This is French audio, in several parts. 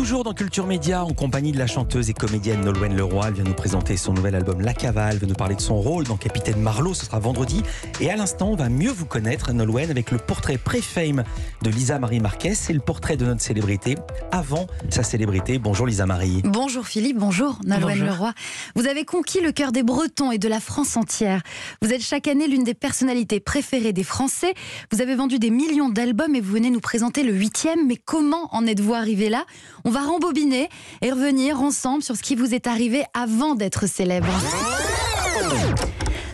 toujours dans Culture Média en compagnie de la chanteuse et comédienne Nolwenn Leroy. Elle vient nous présenter son nouvel album La Cavale, elle veut nous parler de son rôle dans Capitaine Marlowe, ce sera vendredi. Et à l'instant, on va mieux vous connaître, Nolwenn, avec le portrait pré-fame de Lisa Marie Marquez. C'est le portrait de notre célébrité avant sa célébrité. Bonjour Lisa Marie. Bonjour Philippe, bonjour Nolwenn Leroy. Vous avez conquis le cœur des Bretons et de la France entière. Vous êtes chaque année l'une des personnalités préférées des Français. Vous avez vendu des millions d'albums et vous venez nous présenter le huitième. Mais comment en êtes-vous arrivé là on va rembobiner et revenir ensemble sur ce qui vous est arrivé avant d'être célèbre.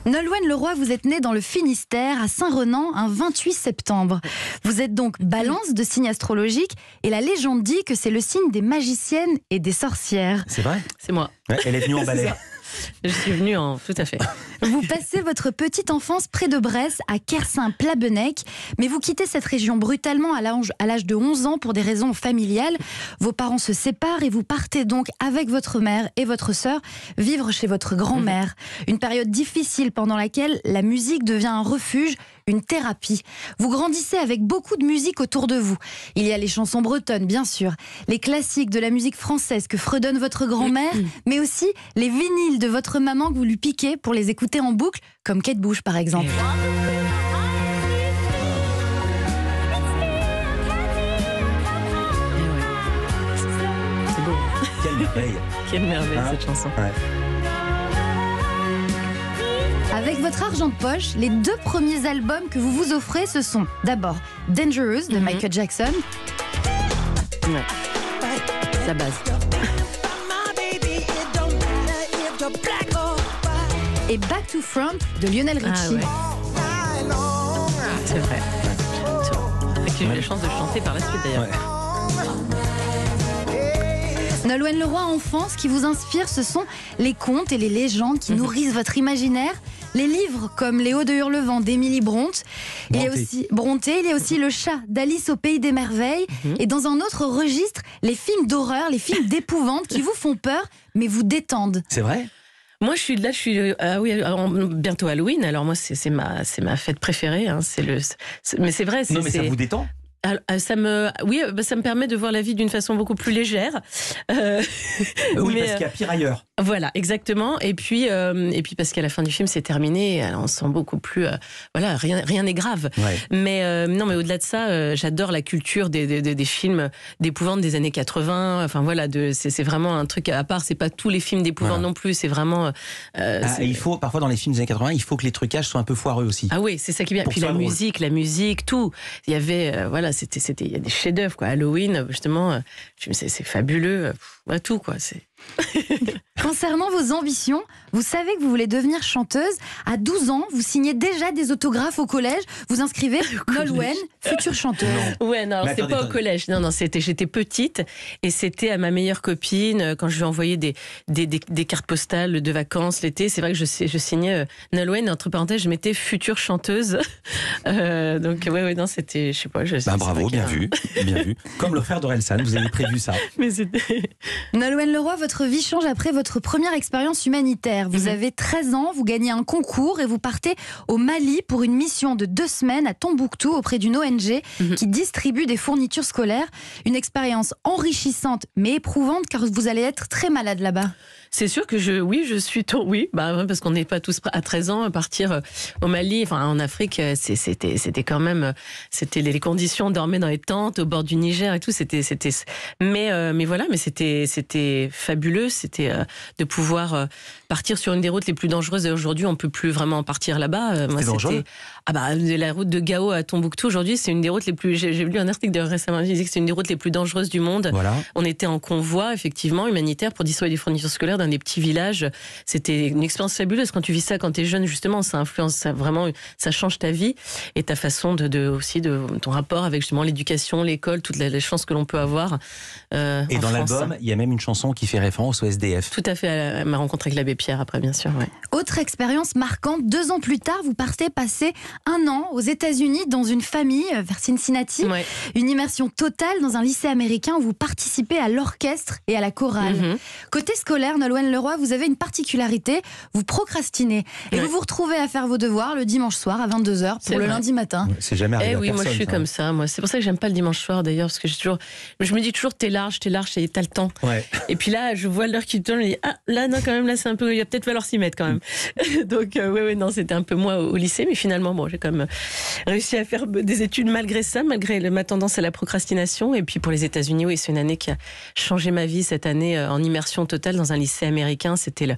Nolwenn Leroy, vous êtes né dans le Finistère, à Saint-Renan, un 28 septembre. Vous êtes donc balance de signe astrologique et la légende dit que c'est le signe des magiciennes et des sorcières. C'est vrai C'est moi. elle est venue en balai. Je suis venue en. Tout à fait. Vous passez votre petite enfance près de Bresse, à Kersin-Plabenec, mais vous quittez cette région brutalement à l'âge de 11 ans pour des raisons familiales. Vos parents se séparent et vous partez donc avec votre mère et votre sœur vivre chez votre grand-mère. Une période difficile pendant laquelle la musique devient un refuge une thérapie. Vous grandissez avec beaucoup de musique autour de vous. Il y a les chansons bretonnes, bien sûr, les classiques de la musique française que fredonne votre grand-mère, mm, mm. mais aussi les vinyles de votre maman que vous lui piquez pour les écouter en boucle, comme Kate Bush par exemple. Mm. Quelle merveille, Quelle merveille cette hein chanson. Avec votre argent de poche, les deux premiers albums que vous vous offrez, ce sont d'abord Dangerous de mhm. Michael Jackson. Ouais. base. Et Back to Front de Lionel ah Richie. C'est vrai. J'ai eu la chance de chanter par la suite d'ailleurs. Nolwenn Leroy ce qui vous inspire, ce sont les contes et les légendes qui mhm. nourrissent votre imaginaire les livres comme les Hauts de Hurlevent d'Émilie Bronte. Il y a aussi Bronté », il y aussi mhm. Le Chat d'Alice au Pays des Merveilles. Mhm. Et dans un autre registre, les films d'horreur, les films d'épouvante qui vous font peur mais vous détendent. C'est vrai moi, je suis là, je suis euh, ah oui, bientôt Halloween. Alors moi, c'est ma, c'est ma fête préférée. Hein. c'est le, mais c'est vrai. Non, mais ça vous détend. Euh, ça me, oui, euh, bah, ça me permet de voir la vie d'une façon beaucoup plus légère. Euh, oui, parce qu'il y a pire ailleurs. Voilà, exactement. Et puis, et puis parce qu'à la fin du film, c'est terminé. on sent beaucoup plus, voilà, rien, rien n'est grave. Mais non, mais au-delà de ça, j'adore la culture des, des, films d'épouvante des années 80. Enfin voilà, c'est vraiment un truc à part. C'est pas tous les films d'épouvante non plus. C'est vraiment. Ah, il faut parfois dans les films des années 80, il faut que les trucages soient un peu foireux aussi. Ah oui, c'est ça qui est bien. Puis la musique, la musique, tout. Il y avait, voilà c'était, c'était, il y a des chefs-d'œuvre, quoi. Halloween, euh, justement, euh, c'est, fabuleux, euh, tout, quoi. C'est Concernant vos ambitions, vous savez que vous voulez devenir chanteuse. À 12 ans, vous signez déjà des autographes au collège. Vous inscrivez Nolwenn, future chanteuse. Ouais, non, c'est pas au collège. Non, non, c'était, j'étais petite et c'était à ma meilleure copine euh, quand je lui envoyais des, des, des, cartes postales de vacances l'été. C'est vrai que je, je signais euh, Nolwenn. Entre parenthèses, je mettais future chanteuse. Euh, donc, ouais, ouais, non, c'était, je sais pas. Je, bah, bravo, bien vu, bien vu. Comme le frère d'Orelsan, vous avez prévu ça. Mais c'était. Nolwenn Leroy, votre votre vie change après votre première expérience humanitaire. Vous mhm. avez 13 ans, vous gagnez un concours et vous partez au Mali pour une mission de deux semaines à Tombouctou auprès d'une ONG mhm. qui distribue des fournitures scolaires. Une expérience enrichissante mais éprouvante car vous allez être très malade là-bas. C'est sûr que je, oui, je suis, tôt, oui, bah, parce qu'on n'est pas tous à 13 ans, à euh, partir euh, au Mali, en Afrique, euh, c'était, c'était quand même, c'était les conditions, on dans les tentes au bord du Niger et tout, c'était, c'était, mais, mais voilà, mais c'était, c'était fabuleux, c'était de pouvoir partir sur une des routes les plus dangereuses. et Aujourd'hui, on peut plus vraiment partir là-bas. Euh, moi, dangereux. Ah bah, la route de Gao à Tombouctou, aujourd'hui, c'est une des routes les plus. J'ai lu un article de récemment qui disait que c'est une des routes les plus dangereuses du monde. Voilà. On était en convoi, effectivement, humanitaire pour distribuer des fournitures scolaires dans des petits villages. C'était une expérience fabuleuse. Quand tu vis ça, quand tu es jeune, justement, ça influence, ça vraiment, ça change ta vie et ta façon de, aussi de ton rapport avec justement l'éducation, l'école, toutes les, chances que l'on peut avoir. Euh, et dans l'album, il y a même une chanson qui fait référence au SDF. Tout à fait, ma rencontre avec pierre après, bien sûr. Autre expérience marquante, deux ans plus tard, vous partez passer un an aux États-Unis dans une famille euh, vers Cincinnati. Une immersion totale dans un lycée américain où vous participez à l'orchestre et à la chorale. Mhm. Côté scolaire, Nolwenn Leroy, vous avez une particularité, vous procrastinez. Et vous vous retrouvez à faire vos devoirs le dimanche soir à 22h pour le lundi matin. C'est jamais arrivé. Eh oui, moi je suis comme hein. ça. c'est pour ça que j'aime pas le dimanche soir d'ailleurs, parce que toujours, je me dis toujours, t'es large, t'es large, et t'as le temps. Et puis là, je vois l'heure qui tourne, je me dis ah là non quand même là c'est un peu il a peut-être falloir s'y mettre quand même. Donc, euh, oui, ouais, non, c'était un peu moins au, lycée, mais finalement, bon, j'ai quand même euh, réussi à faire des études malgré ça, malgré ma tendance à la procrastination. Et puis pour les États-Unis, oui, c'est une année qui a changé ma vie cette année euh, en immersion totale dans un lycée américain. C'était le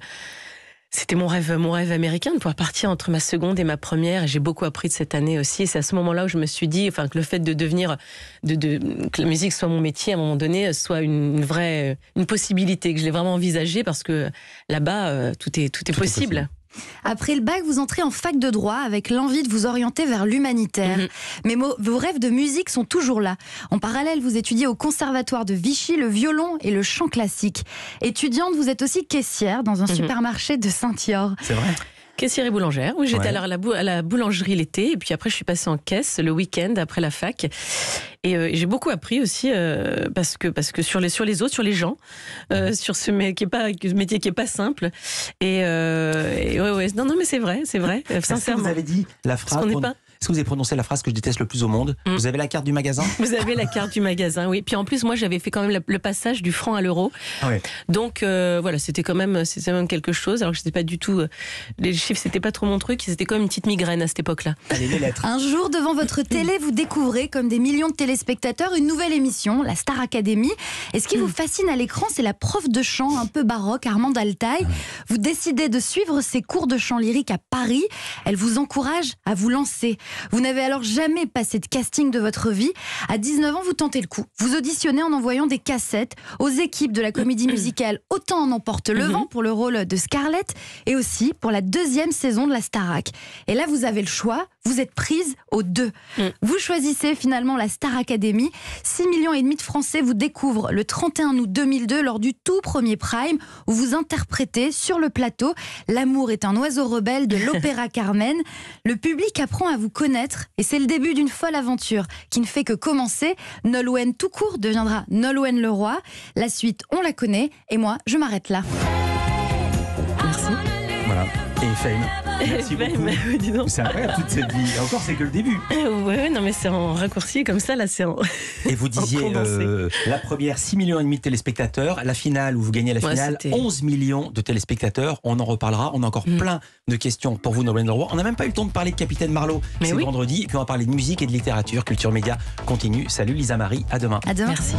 c'était mon rêve, mon rêve américain de pouvoir partir entre ma seconde et ma première. j'ai beaucoup appris de cette année aussi. C'est à ce moment-là où je me suis dit, enfin, que le fait de devenir, de, que la musique soit mon métier à un moment donné, soit une vraie, une possibilité que je l'ai vraiment envisagée parce que là-bas, euh, tout est, tout Est possible. Après le bac, vous entrez en fac de droit avec l'envie de vous orienter vers l'humanitaire. Mais mhm. vos rêves de musique sont toujours là. En parallèle, vous étudiez au conservatoire de Vichy le violon et le chant classique. Étudiante, vous êtes aussi caissière dans un mhm. supermarché de Saint-Yor. C'est vrai. Caissière et boulangère. Oui, j'étais alors à la, boulangerie l'été et puis après je suis passée en caisse le week-end après la fac. Et euh, j'ai beaucoup appris aussi euh, parce que parce que sur les sur les autres, sur les gens, euh, sur ce métier qui est pas ce métier qui est pas simple. Et, non non mais c'est vrai, c'est vrai. Sincèrement. Vous avez dit la phrase. n'est pas est-ce que vous avez prononcé la phrase que je déteste le plus au monde mm. Vous avez la carte du magasin Vous avez la carte du magasin, oui. Puis en plus, moi, j'avais fait quand même le passage du franc à l'euro. Ah Donc euh, voilà, c'était quand même, c'était même quelque chose. Alors que sais pas du tout euh, les chiffres, c'était pas trop mon truc. C'était comme une petite migraine à cette époque-là. Un jour devant votre télé, vous découvrez, comme des millions de téléspectateurs, une nouvelle émission, la Star Academy. Et ce qui vous mm. fascine à l'écran, c'est la prof de chant un peu baroque, Armand Altaï. Vous décidez de suivre ses cours de chant lyrique à Paris. Elle vous encourage à vous lancer. Vous n'avez alors jamais passé de casting de votre vie. À 19 ans, vous tentez le coup. Vous auditionnez en envoyant des cassettes aux équipes de la comédie musicale Autant en emporte le vent mhm. pour le rôle de Scarlett et aussi pour la deuxième saison de la Starac. Et là, vous avez le choix. Vous êtes prise aux deux. Mm. Vous choisissez finalement la Star Academy. 6 millions et demi de Français vous découvrent le 31 août 2002 lors du tout premier Prime où vous interprétez sur le plateau L'amour est un oiseau rebelle de l'opéra Carmen. Le public apprend à vous connaître et c'est le début d'une folle aventure qui ne fait que commencer. Nolwenn tout court deviendra Nolwenn roi. La suite, on la connaît et moi, je m'arrête là et Fame. Merci beaucoup. c'est incroyable toute cette vie. encore, c'est que le début. Oui, non, mais c'est en raccourci comme ça, là, c'est en. Et vous disiez euh, la première 6 millions et demi de téléspectateurs, la finale où vous gagnez la finale, 11 millions de téléspectateurs. On en reparlera. On a encore mm. plein de questions pour vous, de Leroy. On n'a même pas eu le temps de parler de Capitaine Marlowe. C'est vendredi. Et puis on va parler de musique et de littérature. Culture Média continue. Salut Lisa Marie. À demain. À demain. Merci.